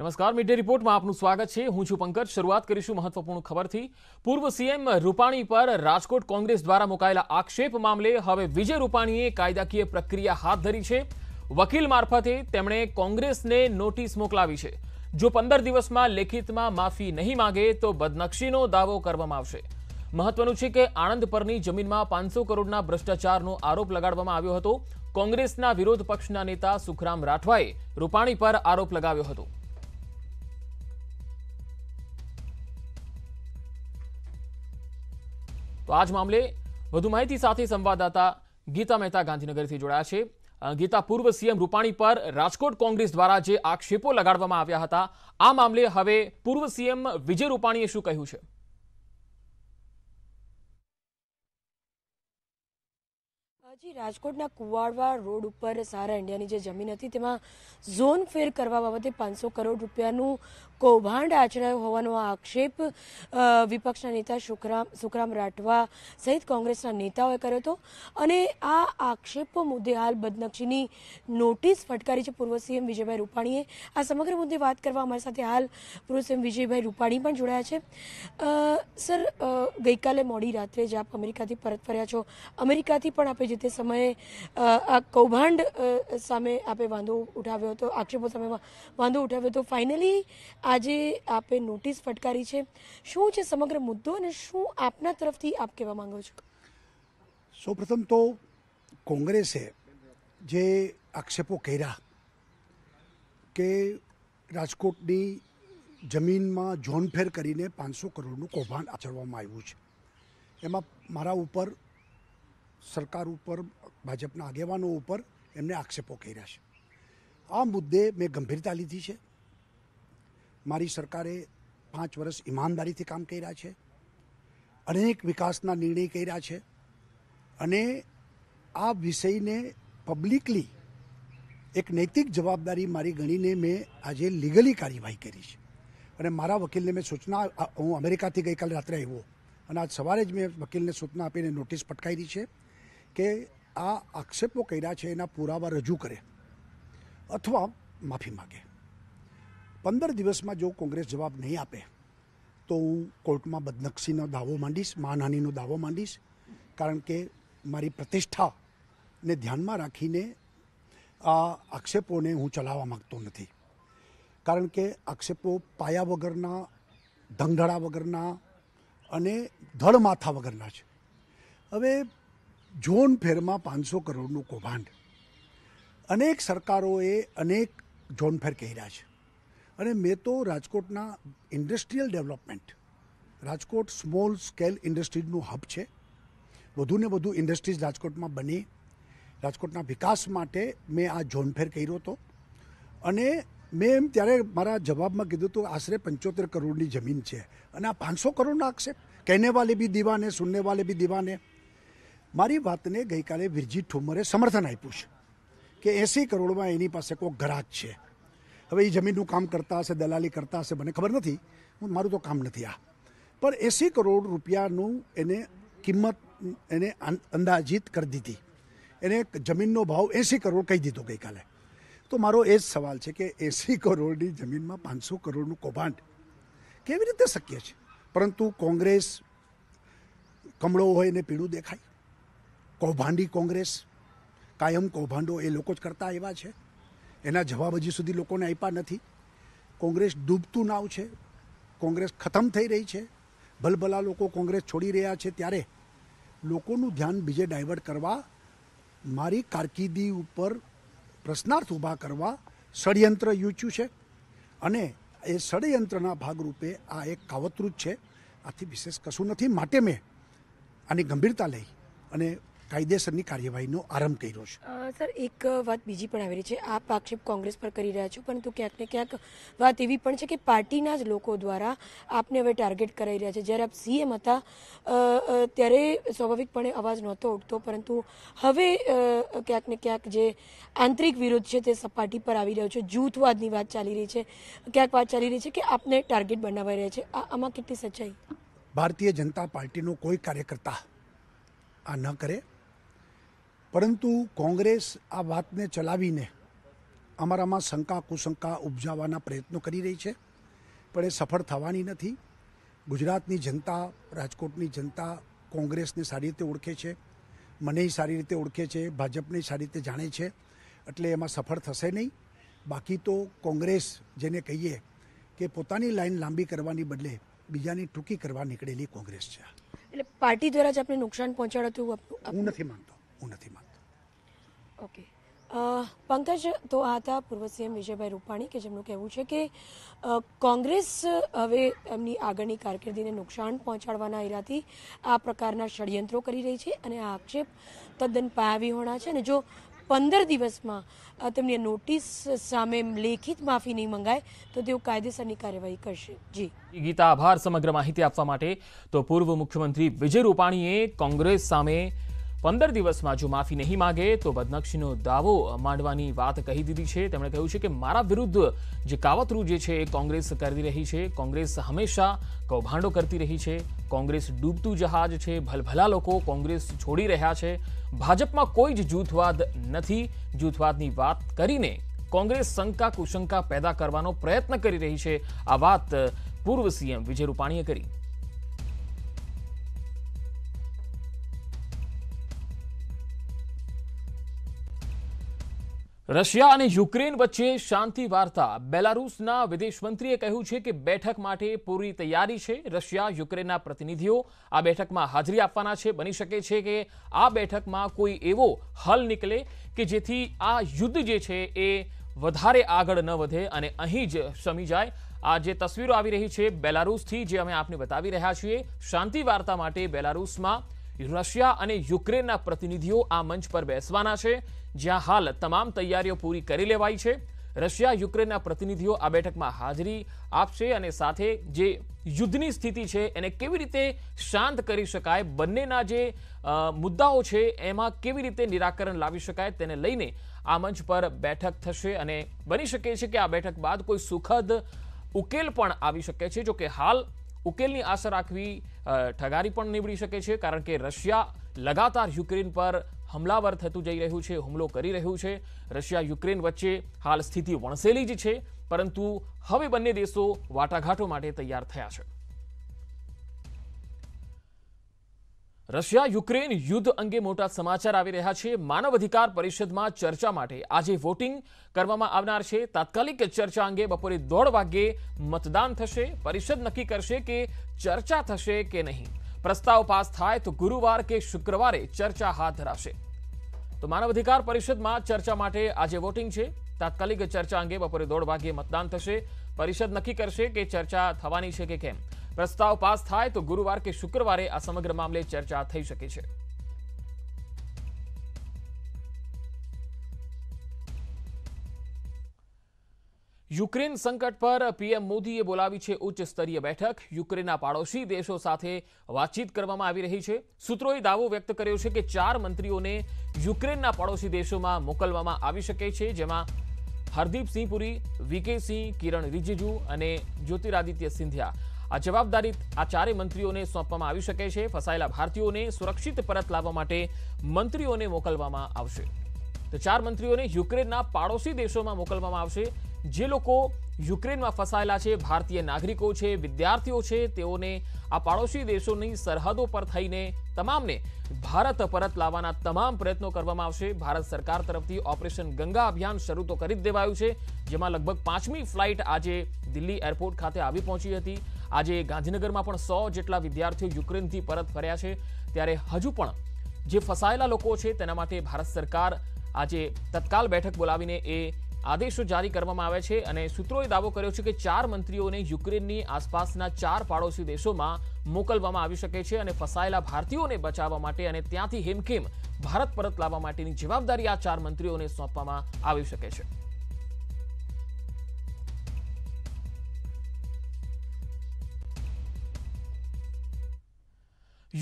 નમસ્કાર મીડિયા રિપોર્ટમાં આપનું સ્વાગત છે હું છું પંકજ શરૂઆત કરીશું મહત્વપૂર્ણ ખબરથી પૂર્વ સીએમ રૂપાણી પર રાજકોટ કોંગ્રેસ દ્વારા મુકાયેલા આક્ષેપ મામલે હવે વિજય રૂપાણીએ કાયદાકીય પ્રક્રિયા હાથ ધરી છે વકીલ મારફતે તેમણે કોંગ્રેસને નોટિસ મોકલાવી છે જો પંદર દિવસમાં લેખિતમાં માફી નહીં માગે તો બદનક્ષીનો દાવો કરવામાં આવશે મહત્વનું છે કે આણંદ પરની જમીનમાં પાંચસો કરોડના ભ્રષ્ટાચારનો આરોપ લગાડવામાં આવ્યો હતો કોંગ્રેસના વિરોધ પક્ષના નેતા સુખરામ રાઠવાએ રૂપાણી પર આરોપ લગાવ્યો હતો તો આ જ મામલે વધુ માહિતી સાથે સંવાદદાતા ગીતા મહેતા ગાંધીનગરથી જોડાયા છે ગીતા પૂર્વ સીએમ રૂપાણી પર રાજકોટ કોંગ્રેસ દ્વારા જે આક્ષેપો લગાડવામાં આવ્યા હતા આ મામલે હવે પૂર્વ સીએમ વિજય રૂપાણીએ શું કહ્યું છે જી રાજકોટના કુવાડવા રોડ ઉપર સારા ઇન્ડિયાની જે જમીન હતી તેમાં ઝોન ફેર કરવા બાબતે પાંચસો કરોડ રૂપિયાનું કૌભાંડ આચરાયો હોવાનો આક્ષેપ વિપક્ષના નેતા શુકરામ સુખરામ રાઠવા સહિત કોંગ્રેસના નેતાઓએ કર્યો હતો અને આ આક્ષેપો મુદ્દે હાલ બદનક્ષીની નોટિસ ફટકારી છે પૂર્વ સીએમ વિજયભાઈ રૂપાણીએ આ સમગ્ર મુદ્દે વાત કરવા અમારી સાથે હાલ પૂર્વ સીએમ વિજયભાઈ રૂપાણી પણ જોડાયા છે સર ગઈકાલે મોડી રાત્રે જ આપ અમેરિકાથી પરત ફર્યા છો અમેરિકાથી પણ આપે જે તે સમયે આ કૌભાંડ સામે આપે વાંધો ઉઠાવ્યો હતો આક્ષેપો સામે વાંધો ઉઠાવ્યો હતો ફાઇનલી આજે આપે નોટિસ ફટકારી છે શું છે સમગ્ર મુદ્દો અને શું આપના તરફથી આપ કહેવા માંગો છો સૌપ્રથમ તો કોંગ્રેસે જે આક્ષેપો કર્યા કે રાજકોટની જમીનમાં જોનફેર કરીને પાંચસો કરોડનું કૌભાંડ આચરવામાં આવ્યું છે એમાં મારા ઉપર સરકાર ઉપર ભાજપના આગેવાનો ઉપર એમને આક્ષેપો કર્યા છે આ મુદ્દે મેં ગંભીરતા લીધી છે મારી સરકારે પાંચ વર્ષ ઈમાનદારીથી કામ કર્યા છે અનેક વિકાસના નિર્ણય કર્યા છે અને આ વિષયને પબ્લિકલી એક નૈતિક જવાબદારી મારી ગણીને મેં આજે લીગલી કાર્યવાહી કરી છે અને મારા વકીલને મેં સૂચના હું અમેરિકાથી ગઈકાલે રાત્રે આવ્યો અને આજ સવારે જ મેં વકીલને સૂચના આપીને નોટિસ પટકાવી છે કે આ આક્ષેપો કર્યા છે એના પુરાવા રજૂ કરે અથવા માફી માગે પંદર દિવસમાં જો કોંગ્રેસ જવાબ નહીં આપે તો હું કોર્ટમાં બદનક્ષીનો દાવો માંડીશ માનહાનિનો દાવો માંડીશ કારણ કે મારી પ્રતિષ્ઠાને ધ્યાનમાં રાખીને આ આક્ષેપોને હું ચલાવવા માગતો નથી કારણ કે આક્ષેપો પાયા વગરના ધંગધડા વગરના અને ધડમાથા વગરના છે હવે ઝોન ફેરમાં પાંચસો કરોડનું કૌભાંડ અનેક સરકારોએ અનેક ઝોનફેર કહી રહ્યા છે અને મેં તો રાજકોટના industrial development Rajkot small scale ઇન્ડસ્ટ્રીઝનું હબ છે વધુને વધુ ઇન્ડસ્ટ્રીઝ રાજકોટમાં બની રાજકોટના વિકાસ માટે મેં આ ઝોનફેર કર્યો હતો અને મેં એમ ત્યારે મારા જવાબમાં કીધું હતું આશરે પંચોતેર કરોડની જમીન છે અને આ પાંચસો કરોડના આક્ષેપ કહેને વાલે બી દીવાને સુનને વાલે બી દીવાને મારી વાતને ગઈકાલે વિરજી ઠુમરે સમર્થન આપ્યું છે કે એંસી કરોડમાં એની પાસે કોઈ ગરાજ છે હવે એ જમીનનું કામ કરતા હશે દલાલી કરતા હશે મને ખબર નથી હું મારું તો કામ નથી આ પણ એંસી કરોડ રૂપિયાનું એને કિંમત એને અંદાજિત કરી દીધી એને જમીનનો ભાવ એંસી કરોડ કહી દીધો ગઈકાલે તો મારો એ જ સવાલ છે કે એંસી કરોડની જમીનમાં પાંચસો કરોડનું કૌભાંડ કેવી રીતે શક્ય છે પરંતુ કોંગ્રેસ કમળો હોય એને પીળું દેખાય કૌભાંડી કોંગ્રેસ કાયમ કૌભાંડો એ લોકો જ કરતા એવા છે એના જવાબ હજી સુધી લોકોને આપ્યા નથી કોંગ્રેસ ડૂબતું નાવ છે કોંગ્રેસ ખતમ થઈ રહી છે ભલભલા લોકો કોંગ્રેસ છોડી રહ્યા છે ત્યારે લોકોનું ધ્યાન બીજે ડાયવર્ટ કરવા મારી કારકિર્દી ઉપર પ્રશ્નાર્થ ઊભા કરવા ષડયંત્ર યોજ્યું છે અને એ ષડયંત્રના ભાગરૂપે આ એક કાવતરું છે આથી વિશેષ કશું નથી માટે મેં આની ગંભીરતા લઈ અને કાયદેસરની કાર્યવાહીનો આરંભ કર્યો છે સર એક વાત બીજી પણ આવેલી છે આપ આક્ષેપ કોંગ્રેસ પર કરી રહ્યા છો પરંતુ ક્યાંક ને ક્યાંક વાત એવી પણ છે કે પાર્ટીના જ લોકો દ્વારા આપને હવે ટાર્ગેટ કરાઈ રહ્યા છે જ્યારે આપ સીએમ હતા ત્યારે સ્વાભાવિકપણે અવાજ નહોતો ઉઠતો પરંતુ હવે ક્યાંક ને ક્યાંક જે આંતરિક વિરોધ છે તે સપાટી પર આવી રહ્યો છે જૂથવાદની વાત ચાલી રહી છે ક્યાંક વાત ચાલી રહી છે કે આપને ટાર્ગેટ બનાવાઈ રહ્યા છે આમાં કેટલી સચ્ચાઈ ભારતીય જનતા પાર્ટીનો કોઈ કાર્યકર્તા આ ન કરે પરંતુ કોંગ્રેસ આ વાતને ચલાવીને અમારામાં શંકા કુશંકા ઉપજાવવાના પ્રયત્નો કરી રહી છે પણ એ સફળ થવાની નથી ગુજરાતની જનતા રાજકોટની જનતા કોંગ્રેસને સારી રીતે ઓળખે છે મને સારી રીતે ઓળખે છે ભાજપને સારી રીતે જાણે છે એટલે એમાં સફળ થશે નહીં બાકી તો કોંગ્રેસ જેને કહીએ કે પોતાની લાઈન લાંબી કરવાની બદલે બીજાની ટૂંકી કરવા નીકળેલી કોંગ્રેસ છે એટલે પાર્ટી દ્વારા જ આપણે નુકસાન પહોંચાડતું હું નથી માનતો હું નથી માનતો ઓકે uh, પંકજ તો આ હતા પૂર્વ સીએમ વિજયભાઈ રૂપાણી કે જેમનું કહેવું છે કે કોંગ્રેસ હવે એમની આગળની કારકિર્દીને નુકસાન પહોંચાડવાના ઈરાથી આ પ્રકારના ષડયંત્રો કરી રહી છે અને આ આક્ષેપ તદ્દન પાયાવિહોણા છે અને જો પંદર દિવસમાં તેમની નોટિસ સામે લેખિત માફી નહીં મંગાય તો તેઓ કાયદેસરની કાર્યવાહી કરશે જી ગીતા આભાર સમગ્ર માહિતી આપવા માટે તો પૂર્વ મુખ્યમંત્રી વિજય રૂપાણીએ કોંગ્રેસ સામે પંદર દિવસમાં જો માફી નહીં માગે તો બદનક્ષીનો દાવો માંડવાની વાત કહી દીધી છે તેમણે કહ્યું છે કે મારા વિરુદ્ધ જે કાવતરું જે છે એ કોંગ્રેસ કરી રહી છે કોંગ્રેસ હંમેશા કૌભાંડો કરતી રહી છે કોંગ્રેસ ડૂબતું જહાજ છે ભલભલા લોકો કોંગ્રેસ છોડી રહ્યા છે ભાજપમાં કોઈ જ જૂથવાદ નથી જૂથવાદની વાત કરીને કોંગ્રેસ શંકા કુશંકા પેદા કરવાનો પ્રયત્ન કરી રહી છે આ વાત પૂર્વ સીએમ વિજય રૂપાણીએ કરી રશિયા અને યુક્રેન વચ્ચે શાંતિ વાર્તા બેલારૂસના વિદેશમંત્રીએ કહ્યું છે કે બેઠક માટે પૂરી તૈયારી છે રશિયા યુક્રેનના પ્રતિનિધિઓ આ બેઠકમાં હાજરી આપવાના છે બની શકે છે કે આ બેઠકમાં કોઈ એવો હલ નીકળે કે જેથી આ યુદ્ધ જે છે એ વધારે આગળ ન વધે અને અહીં જ શમી જાય આ જે તસવીરો આવી રહી છે બેલારૂસથી જે અમે આપને બતાવી રહ્યા છીએ શાંતિ વાર્તા માટે બેલારૂસમાં રશિયા અને યુક્રેનના પ્રતિનિધિઓ આ મંચ પર બેસવાના છે જ્યાં હાલ તમામ તૈયારીઓ પૂરી કરી લેવાઈ છે રશિયા યુક્રેનના પ્રતિનિધિઓ આ બેઠકમાં હાજરી આપશે અને સાથે જે યુદ્ધની સ્થિતિ છે એને કેવી રીતે શાંત કરી શકાય બંનેના જે મુદ્દાઓ છે એમાં કેવી રીતે નિરાકરણ લાવી શકાય તેને લઈને આ મંચ પર બેઠક થશે અને બની શકે છે કે આ બેઠક બાદ કોઈ સુખદ ઉકેલ પણ આવી શકે છે જોકે હાલ ઉકેલની આશા રાખવી ઠગારી પણ નીવડી શકે છે કારણ કે રશિયા લગાતાર યુક્રેન પર હમલાવર થતું જઈ રહ્યું છે હુમલો કરી રહ્યું છે રશિયા યુક્રેન વચ્ચે હાલ સ્થિતિ વણસેલી જ છે પરંતુ હવે બંને દેશો વાટાઘાટો માટે તૈયાર થયા છે રશિયા યુક્રેન યુદ્ધ અંગે મોટા સમાચાર આવી રહ્યા છે માનવ અધિકાર પરિષદમાં ચર્ચા માટે આજે વોટિંગ કરવામાં આવનાર છે તાત્કાલિક ચર્ચા અંગે બપોરે દોઢ વાગ્યે મતદાન થશે પરિષદ નક્કી કરશે કે ચર્ચા થશે કે નહીં પ્રસ્તાવ પાસ થાય તો ગુરુવાર કે શુક્રવારે ચર્ચા હાથ ધરાશે તો માનવ અધિકાર પરિષદમાં ચર્ચા માટે આજે વોટિંગ છે તાત્કાલિક ચર્ચા અંગે બપોરે દોઢ વાગ્યે મતદાન થશે પરિષદ નક્કી કરશે કે ચર્ચા થવાની છે કે કેમ પ્રસ્તાવ પાસ થાય તો ગુરુવાર કે શુક્રવારે આ સમગ્ર મામલે ચર્ચા થઈ શકે છે યુક્રેન સંકટ પર પીએમ મોદીએ બોલાવી છે ઉચ્ચ સ્તરીય બેઠક યુક્રેનના પાડોશી દેશો સાથે વાતચીત કરવામાં આવી રહી છે સૂત્રોએ દાવો વ્યક્ત કર્યો છે કે ચાર મંત્રીઓને યુક્રેનના પાડોશી દેશોમાં મોકલવામાં આવી શકે છે જેમાં હરદીપસિંહ પુરી વીકે સિંહ કિરણ રિજિજુ અને જ્યોતિરાદિત્ય સિંધિયા આ જવાબદારિત આચારે મંત્રીઓને સોંપવામાં આવી શકે છે ફસાયેલા ભારતીયોને સુરક્ષિત પરત લાવવા માટે મંત્રીઓને મોકલવામાં આવશે તો ચાર મંત્રીઓને યુક્રેનના પાડોશી દેશોમાં મોકલવામાં આવશે જે લોકો યુક્રેનમાં ફસાયેલા છે ભારતીય નાગરિકો છે વિદ્યાર્થીઓ છે તેઓને આ પાડોશી દેશોની સરહદો પર થઈને તમામને ભારત પરત લાવવાના તમામ પ્રયત્નો કરવામાં આવશે ભારત સરકાર તરફથી ઓપરેશન ગંગા અભિયાન શરૂ તો કરી દેવાયું છે જેમાં લગભગ 5મી ફ્લાઇટ આજે દિલ્હી એરપોર્ટ ખાતે આવી પહોંચી હતી આજે ગાંધીનગરમાં પણ સો જેટલા વિદ્યાર્થીઓ યુક્રેનથી પરત ફર્યા છે ત્યારે હજુ પણ જે ફસાયેલા લોકો છે તેના માટે ભારત સરકાર આજે તત્કાલ બેઠક બોલાવીને એ આદેશો જારી કરવામાં આવ્યા છે અને સૂત્રોએ દાવો કર્યો છે કે ચાર મંત્રીઓને યુક્રેનની આસપાસના ચાર પાડોશી દેશોમાં મોકલવામાં આવી શકે છે અને ફસાયેલા ભારતીયોને બચાવવા માટે અને ત્યાંથી હેમખેમ ભારત પરત લાવવા માટેની જવાબદારી આ ચાર મંત્રીઓને સોંપવામાં આવી શકે છે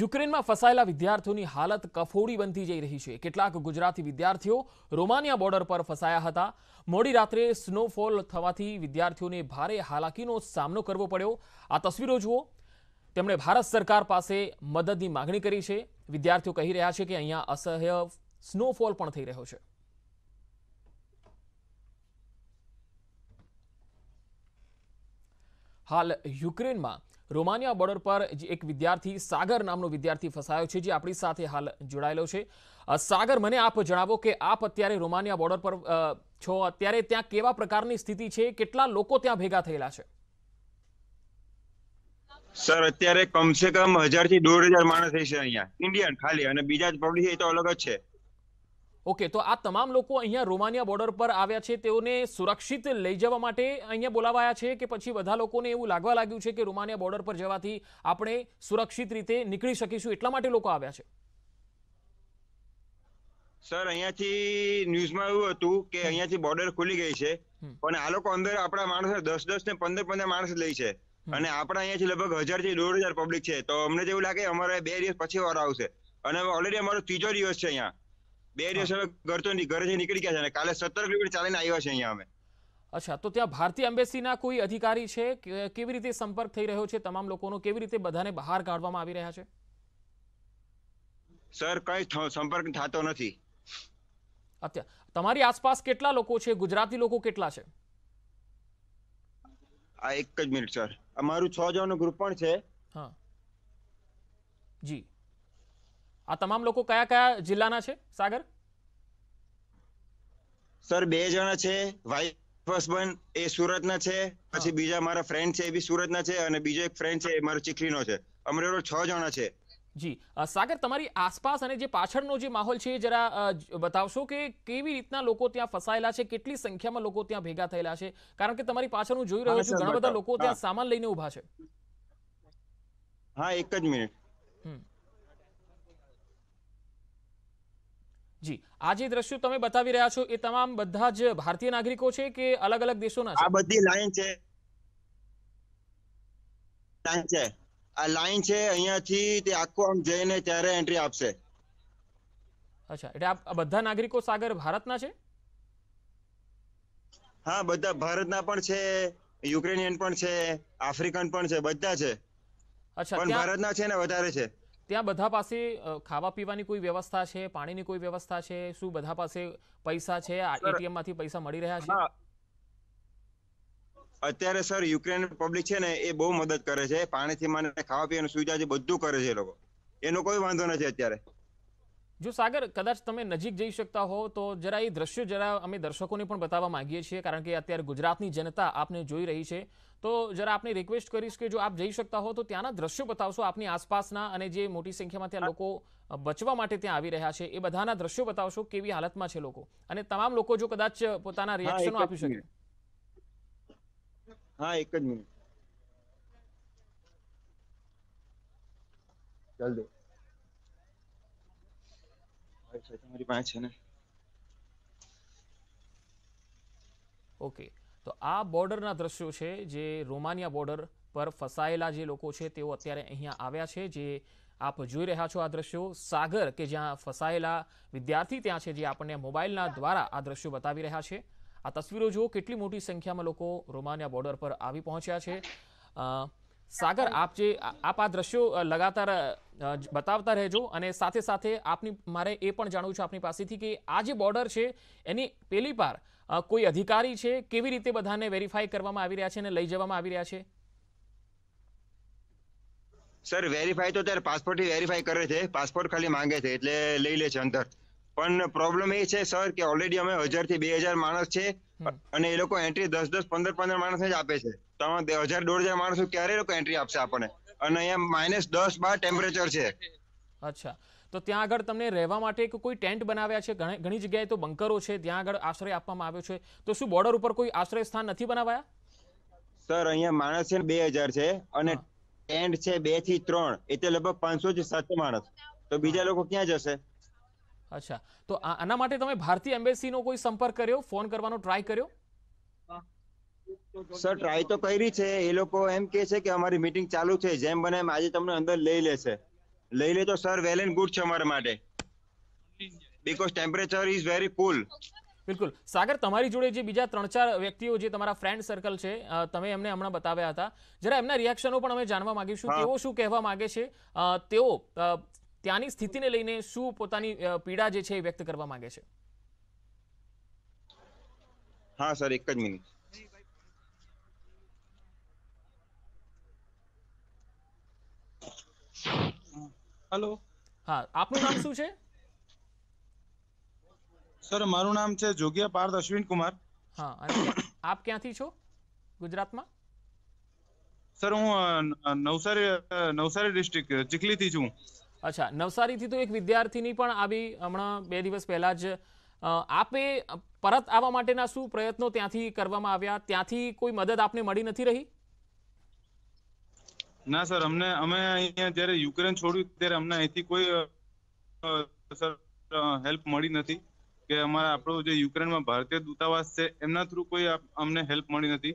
યુક્રેનમાં ફસાયેલા વિદ્યાર્થીઓની હાલત કફોડી બનતી જઈ રહી છે કેટલાક ગુજરાતી વિદ્યાર્થીઓ રોમાનિયા બોર્ડર પર ફસાયા હતા મોડી રાત્રે સ્નોફોલ થવાથી વિદ્યાર્થીઓને ભારે હાલાકીનો સામનો કરવો પડ્યો આ તસવીરો જુઓ તેમણે ભારત સરકાર પાસે મદદની માગણી કરી છે વિદ્યાર્થીઓ કહી રહ્યા છે કે અહીંયા અસહ્ય સ્નોફોલ પણ થઈ રહ્યો છે હાલ યુક્રેનમાં રોમાનિયા બોર્ડર પર એક વિદ્યાર્થી સાગર નામનો વિદ્યાર્થી ફસાયો છે જે આપણી સાથે હાલ જોડાયેલો છે સાગર મને આપ જણાવો કે આપ અત્યારે રોમાનિયા બોર્ડર પર છો અત્યારે ત્યાં કેવા પ્રકારની સ્થિતિ છે કેટલા લોકો ત્યાં ભેગા થયેલા છે સર અત્યારે કમસે કમ હજાર થી દોઢ હજાર માણસ છે અહીંયા ઇન્ડિયન ખાલી અને બીજા જ પબ્લિક એ તો અલગ જ છે ઓકે તો આ તમામ લોકો અહીંયા રોમાનિયા બોર્ડર પર આવ્યા છે તેઓને સુરક્ષિત લઈ જવા માટે અહીંયા બોલાવાયા છે કે પછી બધા લોકોને એવું લાગવા લાગ્યું છે કે રોમાનિયા બોર્ડર પર જવાથી આપણે સુરક્ષિત રીતે નીકળી શકીશું એટલા માટે લોકો આવ્યા છે સર અહીંયાથી ન્યૂઝમાં એવું હતું કે અહીંયાથી બોર્ડર ખુલી ગઈ છે પણ આ લોકો અંદર આપણા માણસો દસ દસ ને પંદર પંદર માણસ લઈ છે અને આપણા અહીંયાથી લગભગ હજાર થી દોઢ હજાર પબ્લિક છે તો અમને જેવું લાગે અમારે બે દિવસ પછી વાર આવશે અને ઓલરેડી અમારો ત્રીજો દિવસ છે અહીંયા બે દિવસ હવે ઘર તો ઘરેથી નીકળી ગયા છે અને કાલે સત્તર કિલોમીટર ચાલીને આવ્યા છે અહીંયા અમે અચ્છા તો ત્યાં ભારતીય એમ્બેસીના કોઈ અધિકારી છે કેવી રીતે સંપર્ક થઈ રહ્યો છે તમામ લોકોનો કેવી રીતે બધાને બહાર કાઢવામાં આવી રહ્યા છે સર કઈ સંપર્ક થતો નથી અત્યારે તમારી આસપાસ કેટલા લોકો છે ગુજરાતી લોકો કેટલા છે આ એક જ મિનિટ સર અમારું છ જણનું ગ્રુપ પણ છે હા જી આ તમામ લોકો કયા કયા જિલ્લાના છે સાગર સર બે જણા છે વાઇફ હસબન્ડ એ સુરતના છે પછી બીજા મારા ફ્રેન્ડ છે એ બી સુરતના છે અને બીજો એક ફ્રેન્ડ છે એ મારો ચીખલીનો છે અમરેલો છ જણા છે જી સાગર તમારી આસપાસ અને જે પાછળનો જે માહોલ છે જરા બતાવશો કે કેવી રીતના લોકો ત્યાં ફસાયેલા છે કેટલી સંખ્યામાં લોકો ત્યાં ભેગા થયેલા છે કારણ કે તમારી પાછળ હું જોઈ રહ્યો છું ઘણા બધા લોકો ત્યાં સામાન લઈને ઉભા છે હા એક જ મિનિટ જી આ દ્રશ્યો તમે બતાવી રહ્યા છો એ તમામ બધા જ ભારતીય નાગરિકો છે કે અલગ અલગ દેશોના આ બધી લાઈન છે લાઈન છે આ લાઈન છે અહીંયાથી તે આખો આમ જઈને ત્યારે એન્ટ્રી આપશે અચ્છા એટલે આ બધા નાગરિકો સાગર ભારતના છે હા બધા ભારતના પણ છે યુક્રેનિયન પણ છે આફ્રિકન પણ છે બધા છે અચ્છા પણ ભારતના છે ને વધારે છે ત્યાં બધા પાસે ખાવા પીવાની કોઈ વ્યવસ્થા છે પાણીની કોઈ વ્યવસ્થા છે શું બધા પાસે પૈસા છે એટીએમ માંથી પૈસા મળી રહ્યા છે અત્યારે સર યુક્રેન પબ્લિક છે ને એ બહુ મદદ કરે છે પાણીથી માંડીને ખાવા પીવાની સુવિધા છે બધું કરે છે એ લોકો એનો કોઈ વાંધો નથી અત્યારે જો સાગર કદાચ તમે નજીક જઈ શકતા હો તો જરા એ દ્રશ્યો જરા અમે દર્શકોને પણ બતાવવા માંગીએ છીએ કારણ કે અત્યારે ગુજરાતની જનતા આપને જોઈ રહી છે તો જરા આપને રિક્વેસ્ટ કરીશ કે જો આપ જઈ શકતા હો તો ત્યાંના દ્રશ્યો બતાવશો આપની આસપાસના અને જે મોટી સંખ્યામાં ત્યાં લોકો બચવા માટે ત્યાં આવી રહ્યા છે એ બધાના દ્રશ્યો બતાવશો કેવી હાલતમાં છે લોકો અને તમામ લોકો જો કદાચ પોતાના રિએક્શનો આપી શકે હા એક જ મિનિટ તમારી પાસે છે ને ઓકે તો આ બોર્ડરના દ્રશ્યો છે જે રોમાનિયા બોર્ડર પર ફસાયેલા જે લોકો છે તેઓ અત્યારે અહીંયા આવ્યા છે જે આપ જોઈ રહ્યા છો આ દ્રશ્યો સાગર કે જ્યાં ફસાયેલા વિદ્યાર્થી ત્યાં છે જે આપણને મોબાઈલના દ્વારા આ દ્રશ્યો બતાવી રહ્યા છે આ તસવીરો જુઓ કેટલી મોટી સંખ્યામાં લોકો રોમાનિયા બોર્ડર પર આવી પહોંચ્યા છે સાગર આપ જે આપ આ દ્રશ્યો લગાતાર બતાવતા રહેજો અને સાથે સાથે આપની મારે એ પણ જાણવું છે આપની પાસેથી કે આ જે બોર્ડર છે એની પેલી પાર કોઈ અધિકારી છે કેવી રીતે બધાને વેરીફાઈ કરવામાં આવી રહ્યા છે અને લઈ જવામાં આવી રહ્યા છે સર વેરીફાઈ તો ત્યારે પાસપોર્ટથી વેરીફાઈ કરે છે પાસપોર્ટ ખાલી માંગે છે એટલે લઈ લે છે અંદર પણ પ્રોબ્લેમ એ છે સર કે ઓલરેડી અમે હજાર થી બે હજાર માણસ છે અને એ લોકો એન્ટ્રી દસ દસ પંદર પંદર માણસ જ આપે છે તો હજાર દોઢ હજાર માણસો ક્યારે લોકો એન્ટ્રી આપશે આપણને અને અહીંયા માઇનસ દસ બાર ટેમ્પરેચર છે અચ્છા તો ત્યાં આગળ તમને રહેવા માટે કોઈ ટેન્ટ બનાવ્યા છે ઘણી જગ્યાએ તો બંકરો છે ત્યાં આગળ આશ્રય આપવામાં આવ્યો છે તો શું બોર્ડર ઉપર કોઈ આશ્રય સ્થાન નથી બનાવાયા સર અહીંયા માણસ છે બે હજાર છે અને ટેન્ટ છે બે થી ત્રણ એટલે લગભગ પાંચસો થી સાતસો માણસ તો બીજા લોકો ક્યાં જશે અચ્છા તો આના માટે તમે ભારતીય એમ્બેસી નો કોઈ સંપર્ક કર્યો ફોન કરવાનો ટ્રાય કર્યો સર ટ્રાય તો કરી છે એ લોકો એમ કે છે કે અમારી મીટિંગ ચાલુ છે જેમ બને એમ આજે તમને અંદર લઈ લેશે લઈ લે સર વેલ એન્ડ ગુડ છે અમારા માટે because temperature is very cool બિલકુલ સાગર તમારી જોડે જે બીજા ત્રણ ચાર વ્યક્તિઓ જે તમારા ફ્રેન્ડ સર્કલ છે તમે એમને હમણાં બતાવ્યા હતા જરા એમના રિએક્શનો પણ અમે જાણવા માંગીશું તેઓ શું કહેવા માગે છે તેઓ ત્યાંની સ્થિતિને લઈને શું પોતાની પીડા જે છે એ વ્યક્ત કરવા માગે છે હા સર એક જ મિનિટ હલો હા આપનું નામ શું છે સર મારું નામ છે જોગિયા પાર્થ અશ્વિન કુમાર હા આપ ક્યાંથી છો ગુજરાતમાં સર હું નવસારી નવસારી ડિસ્ટ્રિક્ટ ચીખલીથી છું અચ્છા નવસારીથી તો એક વિદ્યાર્થીની પણ આવી હમણાં બે દિવસ પહેલા જ આપે પરત આવવા માટેના શું પ્રયત્નો ત્યાંથી કરવામાં આવ્યા ત્યાંથી કોઈ મદદ આપને મળી નથી રહી ના સર અમને અમે અહીંયા જ્યારે યુક્રેન છોડ્યું ત્યારે અમને અહીંથી કોઈ સર હેલ્પ મળી નથી કે અમારા આપણો જે યુક્રેનમાં ભારતીય દૂતાવાસ છે એમના થ્રુ કોઈ અમને હેલ્પ મળી નથી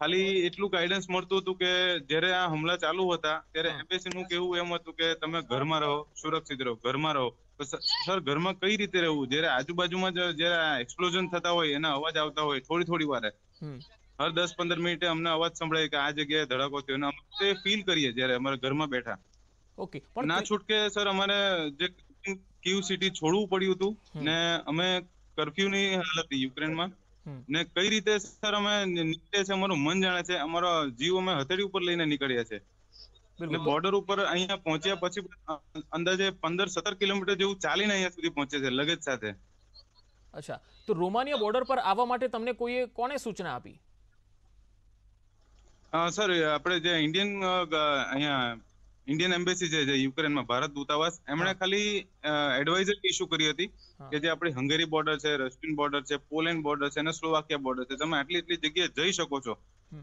ખાલી એટલું ગાઈડન્સ મળતું હતું કે જ્યારે આ હુમલા ચાલુ હતા ત્યારે એમ્બેસી નું કેવું એમ હતું કે તમે ઘરમાં રહો સુરક્ષિત રહો ઘરમાં રહો સર ઘરમાં કઈ રીતે રહેવું જ્યારે આજુબાજુમાં જયારે એક્સપ્લોઝન થતા હોય એના અવાજ આવતા હોય થોડી થોડી વારે હર દસ પંદર મિનિટે અમને અવાજ સંભળાય કે આ જગ્યાએ ધડાકો થયો અને અમે તે ફીલ કરીએ જ્યારે અમારા ઘરમાં બેઠા ઓકે પણ ના છૂટકે સર અમારે જે ક્યુ સિટી છોડવું પડ્યું હતું ને અમે કરફ્યુ ની હાલત યુક્રેનમાં ને કઈ રીતે સર અમે નીકળે છે અમારું મન જાણે છે અમારો જીવ અમે હથેળી ઉપર લઈને નીકળ્યા છે એટલે બોર્ડર ઉપર અહીંયા પહોંચ્યા પછી અંદાજે પંદર સત્તર કિલોમીટર જેવું ચાલીને અહીંયા સુધી પહોંચે છે લગેજ સાથે અચ્છા તો રોમાનિયા બોર્ડર પર આવવા માટે તમને કોઈએ કોને સૂચના આપી સર આપણે જે ઇન્ડિયન અહીંયા ઇન્ડિયન એમ્બેસી છે જે યુક્રેનમાં ભારત દૂતાવાસ એમણે ખાલી એડવાઇઝર ઇસ્યુ કરી હતી કે જે આપણી હંગેરી બોર્ડર છે રશિયન બોર્ડર છે પોલેન્ડ બોર્ડર છે અને સ્લોવાકિયા બોર્ડર છે તમે આટલી એટલી જગ્યાએ જઈ શકો છો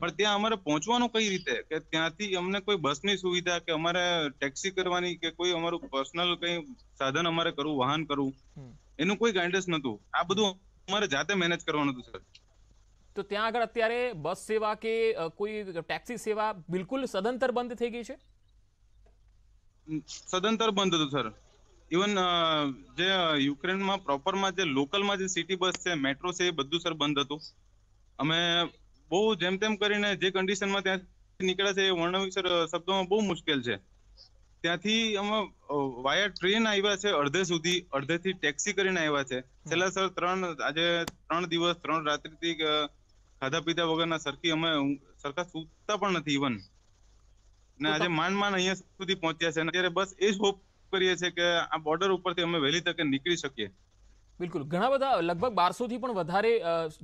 પણ ત્યાં અમારે પહોંચવાનું કઈ રીતે કે ત્યાંથી અમને કોઈ બસની સુવિધા કે અમારે ટેક્સી કરવાની કે કોઈ અમારું પર્સનલ કઈ સાધન અમારે કરવું વાહન કરવું એનું કોઈ ગાઈડન્સ નતું આ બધું અમારે જાતે મેનેજ કરવાનું હતું સર તો ત્યાં આગળ અત્યારે બસ સેવા કે કોઈ ટેક્સી સેવા બિલકુલ સદંતર બંધ થઈ ગઈ છે સદંતર બંધ હતું સર ઇવન જે યુક્રેનમાં પ્રોપરમાં જે લોકલમાં જે સિટી બસ છે મેટ્રો છે એ બધું સર બંધ હતું અમે બહુ જેમ તેમ કરીને જે કન્ડિશનમાં ત્યાં નીકળ્યા છે એ વર્ણવી સર શબ્દોમાં બહુ મુશ્કેલ છે ત્યાંથી આમાં વાયા ટ્રેન આવ્યા છે અડધે સુધી અડધેથી ટેક્સી કરીને આવ્યા છે છેલ્લા સર ત્રણ આજે ત્રણ દિવસ ત્રણ રાત્રિથી ખાધા પીધા વગરના સરખી અમે સરખા સૂતા પણ નથી ઇવન ને આજે માન માંડ અહીંયા સુધી પહોંચ્યા છે અત્યારે બસ એ જ હોપ કરીએ છીએ કે આ બોર્ડર ઉપરથી અમે વહેલી તકે નીકળી શકીએ બિલકુલ ઘણા બધા લગભગ બારસોથી પણ વધારે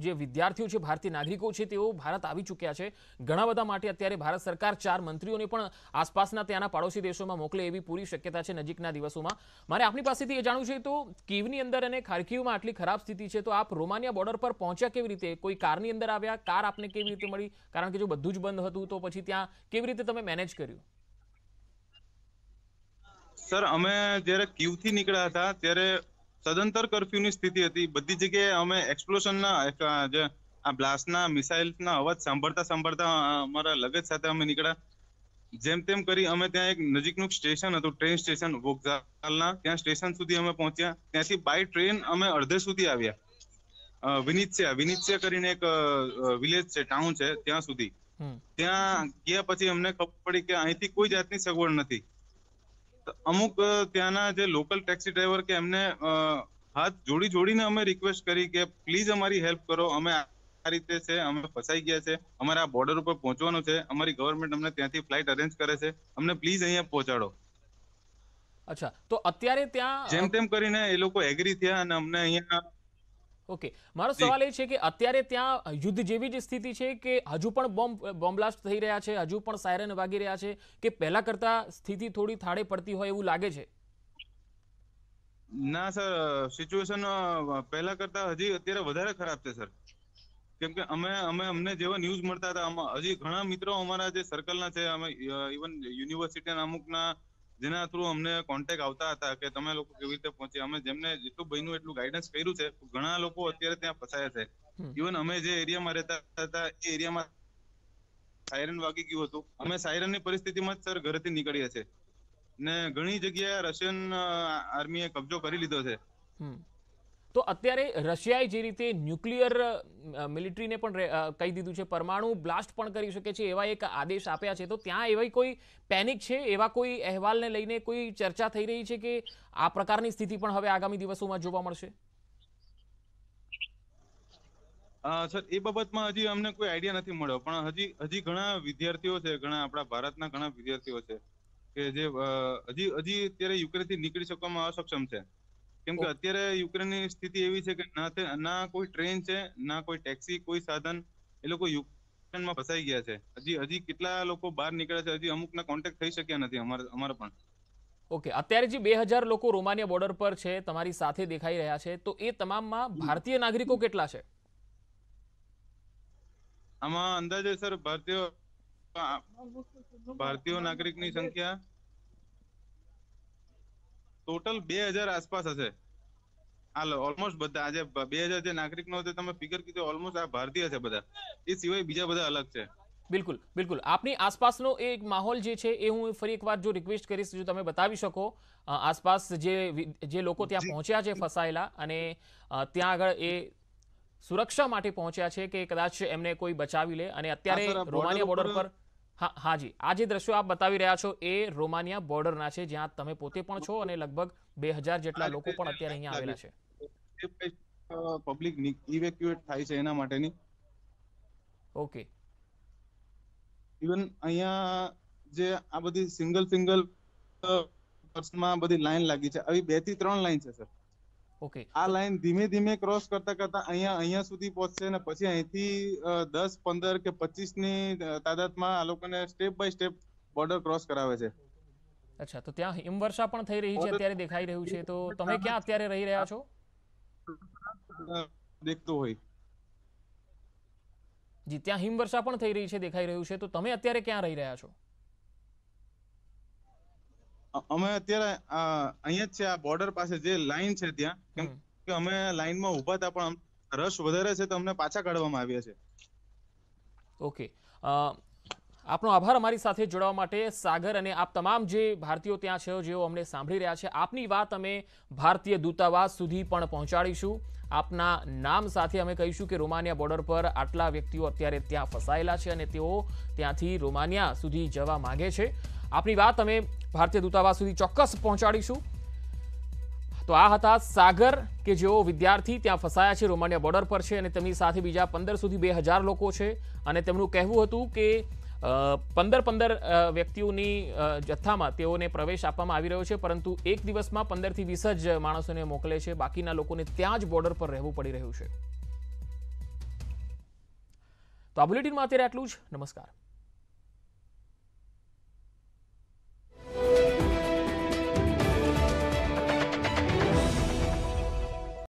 જે વિદ્યાર્થીઓ છે ભારતીય નાગરિકો છે તેઓ ભારત આવી ચૂક્યા છે ઘણા બધા માટે અત્યારે ભારત સરકાર ચાર મંત્રીઓને પણ આસપાસના ત્યાંના પાડોશી દેશોમાં મોકલે એવી પૂરી શક્યતા છે નજીકના દિવસોમાં મારે આપની પાસેથી એ જાણવું છે તો કીવની અંદર અને ખાર્કીવમાં આટલી ખરાબ સ્થિતિ છે તો આપ રોમાનિયા બોર્ડર પર પહોંચ્યા કેવી રીતે કોઈ કારની અંદર આવ્યા કાર આપને કેવી રીતે મળી કારણ કે જો બધું જ બંધ હતું તો પછી ત્યાં કેવી રીતે તમે મેનેજ કર્યું સર અમે જ્યારે કીવથી નીકળ્યા હતા ત્યારે સદંતર કરફ્યુની સ્થિતિ હતી બધી જગ્યાએ અમે એક્સપ્લોશનના જે આ બ્લાસ્ટના મિસાઇલ્સના અવાજ સાંભળતા સાંભળતા અમારા લગજ સાથે અમે નીકળ્યા જેમ તેમ કરી અમે ત્યાં એક નજીકનું સ્ટેશન હતું ટ્રેન સ્ટેશન વોકઝાલના ત્યાં સ્ટેશન સુધી અમે પહોંચ્યા ત્યાંથી બાય ટ્રેન અમે અડધે સુધી આવ્યા વિનિત્સિયા વિનિત્સિયા કરીને એક વિલેજ છે ટાઉન છે ત્યાં સુધી ત્યાં ગયા પછી અમને ખબર પડી કે અહીંથી કોઈ જાતની સગવડ નથી અમુક ત્યાંના જે લોકલ ટેક્સી ડ્રાઈવર કે એમને હાથ જોડી જોડીને અમે રિક્વેસ્ટ કરી કે પ્લીઝ અમારી હેલ્પ કરો અમે આ રીતે છે અમે ફસાઈ ગયા છે અમારે આ બોર્ડર ઉપર પહોંચવાનું છે અમારી ગવર્મેન્ટ અમને ત્યાંથી ફ્લાઇટ અરેન્જ કરે છે અમને પ્લીઝ અહીંયા પહોંચાડો અચ્છા તો અત્યારે ત્યાં જેમ તેમ કરીને એ લોકો એગ્રી થયા અને અમને અહીંયા ઓકે મારો સવાલ એ છે કે અત્યારે ત્યાં યુદ્ધ જેવી જ સ્થિતિ છે કે હજુ પણ બોમ્બ બોમ્બલાસ્ટ થઈ રહ્યા છે હજુ પણ સાયરન વાગી રહ્યા છે કે પહેલા કરતા સ્થિતિ થોડી થાળે પડતી હોય એવું લાગે છે ના સર સિચ્યુએશન પહેલા કરતા હજી અત્યારે વધારે ખરાબ છે સર કેમ કે અમે અમે અમને જેવા ન્યૂઝ મળતા હતા હજી ઘણા મિત્રો અમારા જે સર્કલના છે અમે ઇવન યુનિવર્સિટીના અમુકના જેના થ્રુ અમને કોન્ટેક આવતા હતા કે તમે લોકો કેવી રીતે પહોંચ્યા અમે જેમને જેટલું બન્યું એટલું ગાઈડન્સ કર્યું છે ઘણા લોકો અત્યારે ત્યાં ફસાયા છે ઇવન અમે જે એરિયામાં રહેતા હતા એ એરિયામાં સાયરન વાગી ગયું હતું અમે સાયરન સાયરનની પરિસ્થિતિમાં જ સર ઘરેથી નીકળ્યા છે ને ઘણી જગ્યાએ રશિયન આર્મીએ કબજો કરી લીધો છે તો અત્યારે રશિયાએ જે રીતે ન્યુક્લિયર મિલિટરીને પણ કહી દીધું છે પરમાણુ બ્લાસ્ટ પણ કરી શકે છે એવા એક આદેશ આપ્યા છે તો ત્યાં એવી કોઈ પેનિક છે એવા કોઈ અહેવાલને લઈને કોઈ ચર્ચા થઈ રહી છે કે આ પ્રકારની સ્થિતિ પણ હવે આગામી દિવસોમાં જોવા મળશે સર એ બાબતમાં હજી અમને કોઈ આઈડિયા નથી મળ્યો પણ હજી હજી ઘણા વિદ્યાર્થીઓ છે ઘણા આપણા ભારતના ઘણા વિદ્યાર્થીઓ છે કે જે હજી હજી અત્યારે યુક્રેનથી નીકળી શકવામાં અસક્ષમ છે કેમ કે અત્યારે યુક્રેનની સ્થિતિ એવી છે કે ના કોઈ ટ્રેન છે ના કોઈ ટેક્સી કોઈ સાધન એ લોકો યુક્રેનમાં ફસાઈ ગયા છે હજી હજી કેટલા લોકો બહાર નીકળ્યા છે હજી અમુકના કોન્ટેક્ટ થઈ શક્યા નથી અમારા અમારા પણ ઓકે અત્યારે જે બે હજાર લોકો રોમાનિયા બોર્ડર પર છે તમારી સાથે દેખાઈ રહ્યા છે તો એ તમામમાં ભારતીય નાગરિકો કેટલા છે આમાં અંદાજે સર ભારતીય ભારતીય નાગરિકની સંખ્યા ટોટલ બે હજાર આસપાસ હશે હાલ ઓલમોસ્ટ બધા આજે બે હજાર જે નાગરિકનો જે તમે ફિગર કીધો ઓલમોસ્ટ આ ભારતીય છે બધા એ સિવાય બીજા બધા અલગ છે બિલકુલ બિલકુલ આપની આસપાસનો એક માહોલ જે છે એ હું ફરી એકવાર જો રિક્વેસ્ટ કરીશ જો તમે બતાવી શકો આસપાસ જે જે લોકો ત્યાં પહોંચ્યા છે ફસાયેલા અને ત્યાં આગળ એ સુરક્ષા માટે પહોંચ્યા છે કે કદાચ એમને કોઈ બચાવી લે અને અત્યારે રોમાનિયા બોર્ડર પર હા હાજી આ જે દ્રશ્યો આપ બતાવી રહ્યા છો એ રોમાનિયા બોર્ડરના છે જ્યાં તમે પોતે પણ છો અને લગભગ બે જેટલા લોકો પણ અત્યારે અહીંયા આવેલા છે પબ્લિક ઇવેક્યુએટ થાય છે એના માટેની ઓકે ઇવન અહીંયા જે આ બધી સિંગલ સિંગલ પર્સમાં બધી લાઈન લાગી છે આવી બે થી ત્રણ લાઈન છે સર ઓકે આ લાઈન ધીમે ધીમે ક્રોસ કરતા કરતા અહીંયા અહીંયા સુધી પહોંચશે ને પછી અહીંથી દસ પંદર કે પચીસ ની તાદાદમાં આ લોકોને step by step border cross કરાવે છે અચ્છા તો ત્યાં હિમવર્ષા પણ થઈ રહી છે અત્યારે દેખાઈ રહ્યું છે તો તમે ક્યાં અત્યારે રહી રહ્યા છો દેખતો હોય જી ત્યાં હિમવર્ષા પણ થઈ રહી છે દેખાઈ રહ્યું છે તો તમે અત્યારે ક્યાં રહી રહ્યા છો અમે અત્યારે અહીંયા છે આ બોર્ડર પાસે જે લાઈન છે ત્યાં કેમ કે અમે લાઈનમાં ઉભા હતા પણ રશ વધારે છે તો અમને પાછા કાઢવામાં આવ્યા છે ઓકે આપનો આભાર અમારી સાથે જોડાવા માટે સાગર અને આપ તમામ જે ભારતીયો ત્યાં છે જેઓ અમને સાંભળી રહ્યા છે આપની વાત અમે ભારતીય દૂતાવાસ સુધી પણ પહોંચાડીશું આપના નામ સાથે અમે કહીશું કે રોમાનિયા બોર્ડર પર આટલા વ્યક્તિઓ અત્યારે ત્યાં ફસાયેલા છે અને તેઓ ત્યાંથી રોમાનિયા સુધી જવા માગે છે આપની વાત અમે ભારતીય દૂતાવાસ સુધી ચોક્કસ પહોંચાડીશું તો આ હતા સાગર કે જેઓ વિદ્યાર્થી ત્યાં ફસાયા છે રોમાનિયા બોર્ડર પર છે અને તેમની સાથે બીજા પંદર સુધી બે હજાર લોકો છે અને તેમનું કહેવું હતું કે પંદર પંદર વ્યક્તિઓની જથ્થામાં તેઓને પ્રવેશ આપવામાં આવી રહ્યો છે પરંતુ એક દિવસમાં પંદરથી વીસ જ માણસોને મોકલે છે બાકીના લોકોને ત્યાં જ બોર્ડર પર રહેવું પડી રહ્યું છે તો આ બુલેટિનમાં અત્યારે આટલું જ નમસ્કાર Thank you.